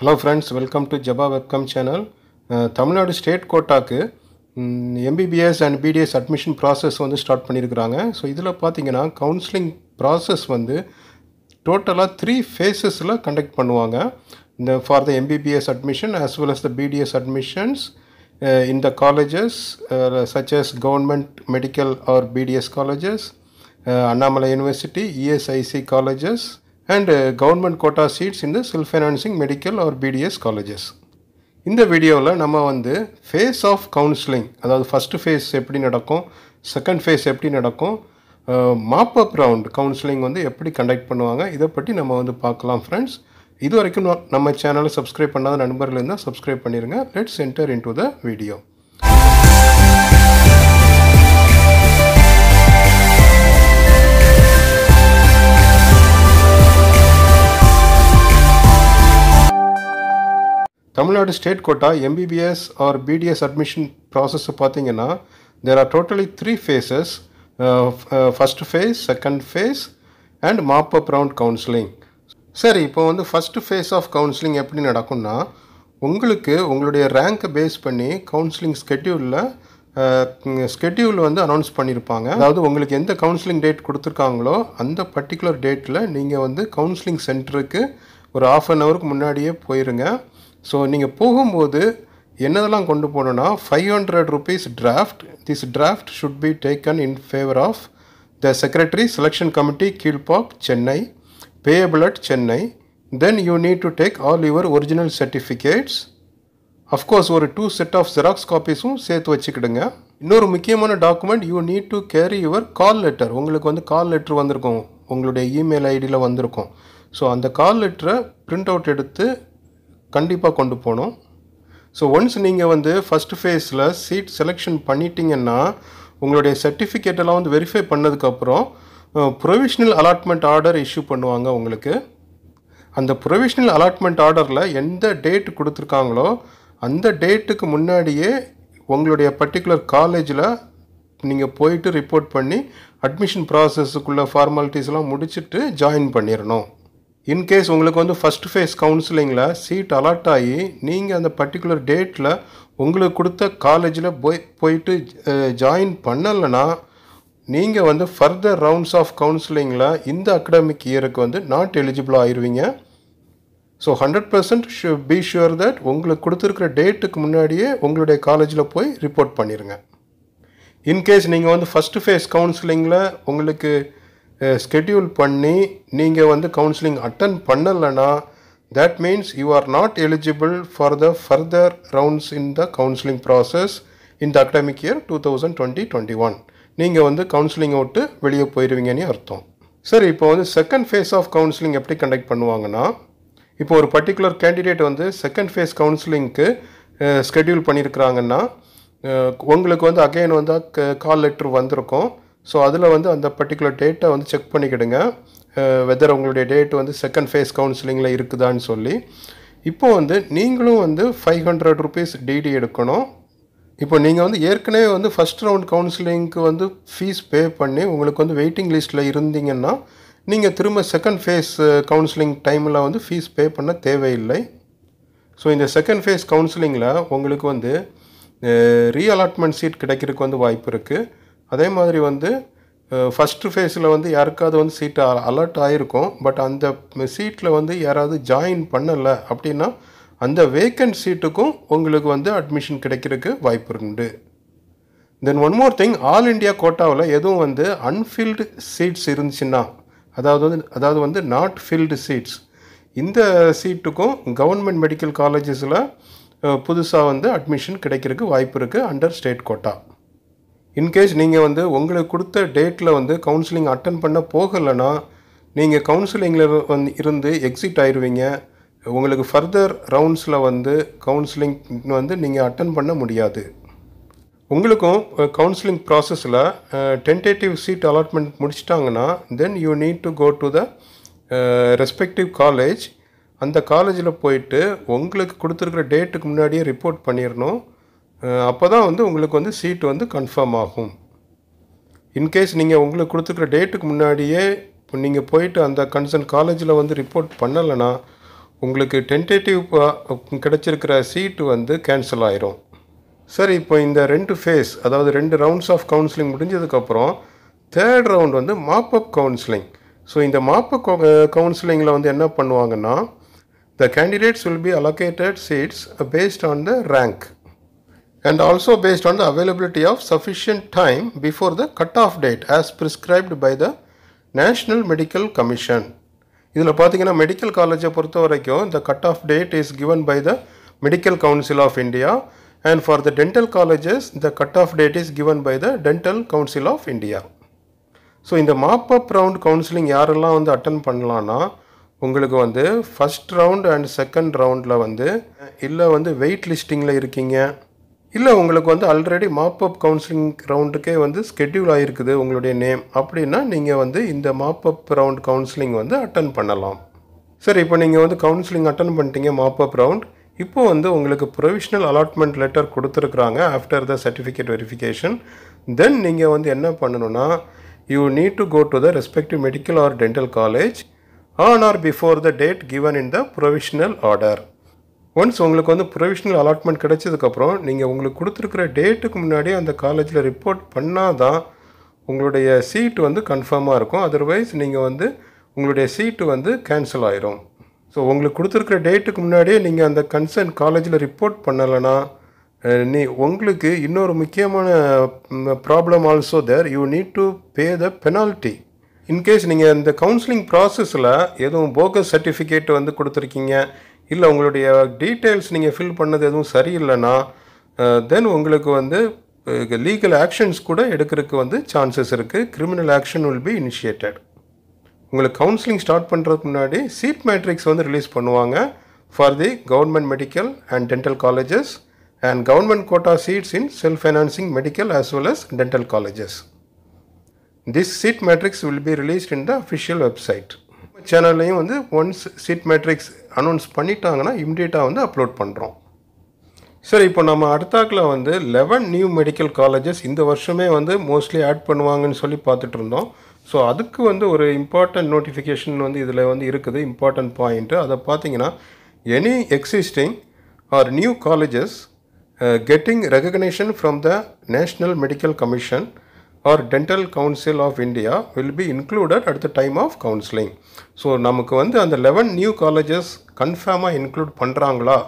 Hello friends welcome to ஜபா வெப்கம் channel Tamil Nadu state கோட்டாக்கு MBBS and BDS admission process வந்து ஸ்டார்ட் பண்ணியிருக்கிறாங்க ஸோ இதில் பார்த்தீங்கன்னா கவுன்சிலிங் ப்ராசஸ் வந்து டோட்டலாக த்ரீ ஃபேஸஸில் கண்டக்ட் பண்ணுவாங்க இந்த for the MBBS admission as well as the BDS admissions இந்த colleges such as government medical or BDS colleges Annamalai university ESIC colleges and government quota seats இந்த self financing medical or BDS colleges இந்த வீடியோவில் நம்ம வந்து phase of counselling அதாவது first phase எப்படி நடக்கும் second phase எப்படி நடக்கும் மாப் அப் ரவுண்ட் கவுன்சிலிங் வந்து எப்படி கண்டக்ட் பண்ணுவாங்க இதை பற்றி நம்ம வந்து பார்க்கலாம் ஃப்ரெண்ட்ஸ் இது வரைக்கும் நம்ம சேனலை சப்ஸ்கிரைப் பண்ணாத நண்பர்கள் இருந்தால் சப்ஸ்கிரைப் பண்ணிடுங்க let's enter into the video Tamil Nadu state quota MBBS or BDS admission process பார்த்தீங்கன்னா there are totally three phases first phase second phase and mop up round counselling சரி இப்போ வந்து ஃபஸ்ட் ஃபேஸ் ஆஃப் கவுன்சிலிங் எப்படி நடக்கும்னா உங்களுக்கு உங்களுடைய ரேங்க்கை base பண்ணி கவுன்சிலிங் ஸ்கெட்யூலில் ஸ்கெட்யூல் வந்து அனௌன்ஸ் பண்ணியிருப்பாங்க அதாவது உங்களுக்கு எந்த கவுன்சிலிங் டேட் கொடுத்துருக்காங்களோ அந்த பர்டிகுலர் டேட்டில் நீங்கள் வந்து கவுன்சிலிங் சென்டருக்கு ஒரு ஆஃப் அன் ஹவருக்கு முன்னாடியே போயிருங்க ஸோ நீங்கள் போகும்போது என்னதெல்லாம் கொண்டு போகணுன்னா five hundred rupees draft this draft should be taken in favour of the secretary selection committee Kilpauk Chennai payable at Chennai then you need to take all your original certificates of course ஒரு two set of xerox காப்பீஸும் சேர்த்து வச்சுக்கிடுங்க இன்னொரு முக்கியமான document you need to carry your call letter உங்களுக்கு வந்து call letter வந்திருக்கும் உங்களுடைய இமெயில் ஐடியில் வந்திருக்கும் ஸோ அந்த கால் லெட்டரை பிரிண்ட் அவுட் எடுத்து கண்டிப்பாக கொண்டு போகணும் ஸோ ஒன்ஸ் நீங்கள் வந்து ஃபஸ்ட் ஃபேஸில் சீட் செலெக்ஷன் பண்ணிட்டீங்கன்னா உங்களுடைய சர்டிஃபிகேட் எல்லாம் வந்து வெரிஃபை பண்ணதுக்கப்புறம் ப்ரொவிஷ்னல் அலாட்மெண்ட் ஆர்டர் இஷ்யூ பண்ணுவாங்க உங்களுக்கு அந்த ப்ரொவிஷ்னல் அலாட்மெண்ட் ஆர்டரில் எந்த டேட் கொடுத்துருக்காங்களோ அந்த டேட்டுக்கு முன்னாடியே உங்களுடைய பர்டிகுலர் காலேஜில் நீங்கள் போயிட்டு ரிப்போர்ட் பண்ணி அட்மிஷன் ப்ராசஸுக்குள்ளே ஃபார்மாலிட்டிஸ்லாம் முடிச்சுட்டு ஜாயின் பண்ணிடணும் இன்கேஸ் உங்களுக்கு வந்து ஃபஸ்ட் ஃபேஸ் கவுன்சிலிங்கில் சீட் அலாட் ஆகி நீங்கள் அந்த பர்டிகுலர் டேட்டில் உங்களுக்கு கொடுத்த காலேஜில் போய் போயிட்டு ஜாயின் பண்ணலைன்னா நீங்கள் வந்து ஃபர்தர் ரவுண்ட்ஸ் ஆஃப் கவுன்சிலிங்கில் இந்த அகடமிக் இயருக்கு வந்து நாட் எலிஜிபிள் ஆயிடுவீங்க so hundred percent sure be sure that உங்களுக்கு கொடுத்துருக்குற டேட்டுக்கு முன்னாடியே உங்களுடைய காலேஜில் போய் ரிப்போர்ட் பண்ணிடுங்க இன்கேஸ் நீங்கள் வந்து ஃபஸ்ட்டு ஃபேஸ் கவுன்சிலிங்கில் உங்களுக்கு ஸ்கெடியூல் பண்ணி நீங்கள் வந்து கவுன்சிலிங் அட்டன் பண்ணலைன்னா that means you are not eligible for the further rounds in the counselling process in the academic year two thousand twenty twenty one நீங்கள் வந்து கவுன்சிலிங் விட்டு வெளியே போயிடுவீங்கன்னு அர்த்தம் சார் இப்போ வந்து செகண்ட் ஃபேஸ் ஆஃப் கவுன்சிலிங் எப்படி conduct பண்ணுவாங்கன்னா இப்போ ஒரு பர்டிகுலர் கேண்டிடேட் வந்து செகண்ட் ஃபேஸ் கவுன்சிலிங்க்கு ஸ்கெடியூல் பண்ணியிருக்கிறாங்கன்னா உங்களுக்கு வந்து அகைன் வந்தால் கால் லெட்ரு வந்திருக்கும் ஸோ அதில் வந்து அந்த பர்டிகுலர் டேட்டை வந்து செக் பண்ணிக்கிடுங்க வெதர் உங்களுடைய டேட் வந்து செகண்ட் ஃபேஸ் கவுன்சிலிங்கில் இருக்குதான்னு சொல்லி இப்போ வந்து நீங்களும் வந்து ஃபைவ் ஹண்ட்ரட் ருபீஸ் டிடி எடுக்கணும் இப்போ நீங்கள் வந்து ஏற்கனவே வந்து ஃபஸ்ட் ரவுண்ட் கவுன்சிலிங்க்கு வந்து ஃபீஸ் பே பண்ணி உங்களுக்கு வந்து வெயிட்டிங் லிஸ்ட்டில் இருந்தீங்கன்னா நீங்கள் திரும்ப செகண்ட் ஃபேஸ் கவுன்சிலிங் டைமில் வந்து ஃபீஸ் பே பண்ண தேவையில்லை ஸோ இந்த செகண்ட் ஃபேஸ் கவுன்சிலிங்கில் உங்களுக்கு வந்து ரீஅலாட்மெண்ட் சீட் கிடைக்கிறதுக்கு வந்து வாய்ப்பு இருக்குது அதே மாதிரி வந்து ஃபஸ்ட்டு ஃபேஸில் வந்து யாருக்காவது வந்து சீட்டு அலர்ட் ஆகிருக்கும் பட் அந்த சீட்டில் வந்து யாராவது ஜாயின் பண்ணலை அப்படின்னா அந்த வேக்கண்ட் சீட்டுக்கும் உங்களுக்கு வந்து அட்மிஷன் கிடைக்கிறதுக்கு வாய்ப்பு உண்டு then one more thing all India கோட்டாவில் எதுவும் வந்து அன்ஃபில்டு சீட்ஸ் இருந்துச்சுன்னா அதாவது வந்து அதாவது வந்து நாட் ஃபில்டு சீட்ஸ் இந்த சீட்டுக்கும் கவர்மெண்ட் மெடிக்கல் காலேஜஸில் புதுசாக வந்து அட்மிஷன் கிடைக்கிறதுக்கு வாய்ப்பு இருக்குது அண்டர் ஸ்டேட் கோட்டா இன்கேஸ் நீங்கள் வந்து உங்களுக்கு கொடுத்த டேட்டில் வந்து கவுன்சிலிங் அட்டன் பண்ண போகலைன்னா நீங்கள் கவுன்சிலிங்கில் வந்து இருந்து எக்ஸிட் ஆயிடுவீங்க உங்களுக்கு ஃபர்தர் ரவுண்ட்ஸில் வந்து கவுன்சிலிங் வந்து நீங்கள் அட்டன் பண்ண முடியாது உங்களுக்கும் கவுன்சிலிங் ப்ராசஸில் டென்டேட்டிவ் சீட் அலாட்மெண்ட் முடிச்சிட்டாங்கன்னா then you need to go to the respective college அந்த காலேஜில் போயிட்டு உங்களுக்கு கொடுத்துருக்குற டேட்டுக்கு முன்னாடியே ரிப்போர்ட் பண்ணிடணும் அப்போ தான் வந்து உங்களுக்கு வந்து சீட் வந்து கன்ஃபார்ம் ஆகும் இன்கேஸ் நீங்கள் உங்களுக்கு கொடுத்துருக்குற டேட்டுக்கு முன்னாடியே இப்போ நீங்கள் போயிட்டு அந்த கன்சர்ன் காலேஜில் வந்து ரிப்போர்ட் பண்ணலைன்னா உங்களுக்கு டென்டேட்டிவ் கிடச்சிருக்கிற சீட்டு வந்து கேன்சல் ஆயிரும் சரி இப்போ இந்த ரெண்டு ஃபேஸ் அதாவது ரெண்டு ரவுண்ட்ஸ் ஆஃப் கவுன்சிலிங் முடிஞ்சதுக்கப்புறம் தேர்ட் ரவுண்ட் வந்து மாப்பப் கவுன்சிலிங் ஸோ இந்த மாப்பப் கவுன்சிலிங்கில் வந்து என்ன பண்ணுவாங்கன்னா the candidates will be allocated seats based on the rank and also based on the availability of sufficient time before the cutoff date as prescribed by the National Medical Commission. இதில் பார்த்தீங்கன்னா medical காலேஜை பொறுத்த வரைக்கும் இந்த cut off date is given by the medical council of India and for the dental colleges the cut off date is given by the dental council of India so இந்த mop up round counselling யாரெல்லாம் வந்து attend பண்ணலான்னா உங்களுக்கு வந்து first round and second ரவுண்டில் வந்து இல்லை வந்து வெயிட் லிஸ்டிங்கில் இருக்கீங்க இல்லை உங்களுக்கு வந்து ஆல்ரெடி மாப் அப் கவுன்சிலிங் ரவுண்டுக்கே வந்து ஸ்கெட்யூல் ஆகிருக்குது உங்களுடைய நேம் அப்படின்னா நீங்கள் வந்து இந்த மாப் அப் ரவுண்ட் கவுன்சிலிங் வந்து அட்டன் பண்ணலாம் சரி இப்போ நீங்கள் வந்து கவுன்சிலிங் அட்டன் பண்ணிட்டீங்க மாப் அப் ரவுண்ட் இப்போ வந்து உங்களுக்கு ப்ரொவிஷ்னல் அலாட்மெண்ட் லெட்டர் கொடுத்துருக்குறாங்க after the certificate verification then நீங்கள் வந்து என்ன பண்ணணும்னா you need to go to the respective medical or dental college on or before the date given in the provisional order once உங்களுக்கு வந்து ப்ரொவிஷனல் அலாட்மெண்ட் கிடைச்சதுக்கப்புறம் நீங்கள் உங்களுக்கு கொடுத்துருக்குற டேட்டுக்கு முன்னாடி அந்த காலேஜில் ரிப்போர்ட் பண்ணால் தான் உங்களுடைய சீட்டு வந்து கன்ஃபார்மாக இருக்கும் அதர்வைஸ் நீங்கள் வந்து உங்களுடைய சீட்டு வந்து கேன்சல் ஆயிரும் ஸோ உங்களுக்கு கொடுத்துருக்குற டேட்டுக்கு முன்னாடியே நீங்கள் அந்த கன்சர்ன் காலேஜில் ரிப்போர்ட் பண்ணலைன்னா நீ உங்களுக்கு இன்னொரு முக்கியமான problem also there you need to pay the penalty in case நீங்கள் இந்த கவுன்சிலிங் ப்ராசஸில் எதுவும் போகஸ் சர்டிஃபிகேட் வந்து கொடுத்துருக்கீங்க இல்லை உங்களுடைய டீட்டெயில்ஸ் நீங்கள் ஃபில் பண்ணது எதுவும் சரியில்லைன்னா தென் உங்களுக்கு வந்து லீகல் ஆக்ஷன்ஸ் கூட எடுக்கிறதுக்கு வந்து சான்சஸ் இருக்குது criminal action will be initiated உங்களுக்கு கவுன்சிலிங் ஸ்டார்ட் பண்ணுறதுக்கு முன்னாடி சீட் மேட்ரிக்ஸ் வந்து ரிலீஸ் பண்ணுவாங்க for the government medical and dental colleges and government quota seats in self financing medical as well as dental colleges this seat matrix will be released in the official website சேனல்லையும் வந்து once seat matrix announce பண்ணிட்டாங்கன்னா இம்மிடியேட்டாக வந்து upload பண்ணுறோம் சரி இப்போ நம்ம அடுத்தாக்கில் வந்து eleven new medical colleges இந்த வருஷமே வந்து மோஸ்ட்லி ஆட் பண்ணுவாங்கன்னு சொல்லி பார்த்துட்டு இருந்தோம் ஸோ அதுக்கு வந்து ஒரு இம்பார்ட்டண்ட் நோட்டிஃபிகேஷன் வந்து இதில் வந்து இருக்குது இம்பார்ட்டண்ட் பாயிண்ட்டு அதை பார்த்தீங்கன்னா any existing or new colleges getting recognition from the national medical commission or dental council of India will be included at the time of counselling so நமக்கு வந்து அந்த லெவன் நியூ காலேஜஸ் கன்ஃபார்மாக include பண்ணுறாங்களா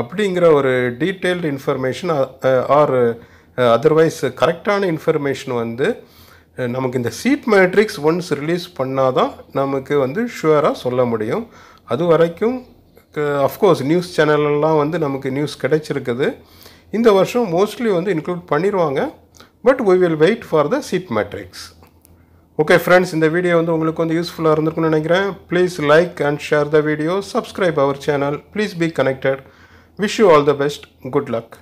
அப்படிங்கிற ஒரு detailed information or otherwise கரெக்டான information வந்து நமக்கு இந்த சீட் மேட்ரிக்ஸ் ஒன்ஸ் ரிலீஸ் பண்ணால் தான் நமக்கு வந்து ஷுவராக சொல்ல முடியும் அது வரைக்கும் அஃப்கோர்ஸ் நியூஸ் சேனல்லாம் வந்து நமக்கு நியூஸ் கிடைச்சிருக்குது இந்த வருஷம் மோஸ்ட்லி வந்து இன்க்ளூட் பண்ணிடுவாங்க but we will wait for the seat matrix. Okay friends, in the video on the useful please like and share the video, subscribe our channel, please be connected. Wish you all the best. Good luck.